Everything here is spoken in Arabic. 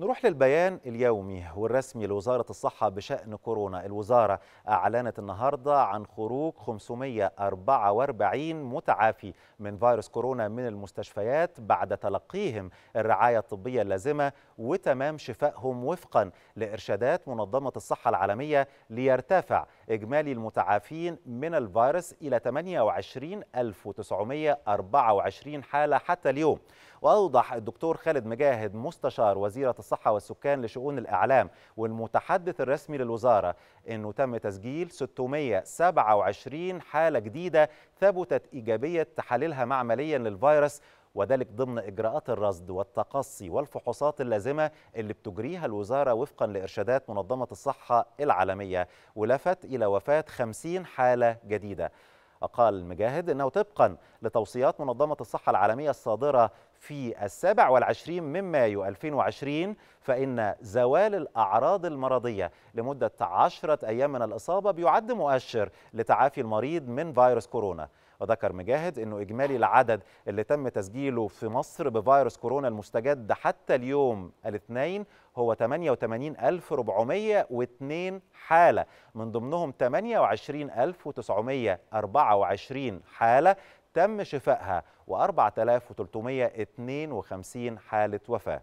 نروح للبيان اليومي والرسمي لوزارة الصحة بشأن كورونا الوزارة أعلنت النهاردة عن خروج 544 متعافي من فيروس كورونا من المستشفيات بعد تلقيهم الرعاية الطبية اللازمة وتمام شفائهم وفقا لإرشادات منظمة الصحة العالمية ليرتفع إجمالي المتعافين من الفيروس إلى 28924 حالة حتى اليوم وأوضح الدكتور خالد مجاهد مستشار وزيرة الصحة والسكان لشؤون الإعلام والمتحدث الرسمي للوزارة أنه تم تسجيل 627 حالة جديدة ثبتت إيجابية تحاليلها معمليا للفيروس وذلك ضمن إجراءات الرصد والتقصي والفحوصات اللازمة اللي بتجريها الوزارة وفقا لإرشادات منظمة الصحة العالمية ولفت إلى وفاة 50 حالة جديدة أقال مجاهد أنه طبقا لتوصيات منظمة الصحة العالمية الصادرة في السابع والعشرين من مايو 2020 فإن زوال الأعراض المرضية لمدة عشرة أيام من الإصابة بيعد مؤشر لتعافي المريض من فيروس كورونا وذكر مجاهد أنه إجمالي العدد اللي تم تسجيله في مصر بفيروس كورونا المستجد حتى اليوم الاثنين هو 88402 حالة من ضمنهم 28924 حالة تم شفائها و4352 حالة وفاة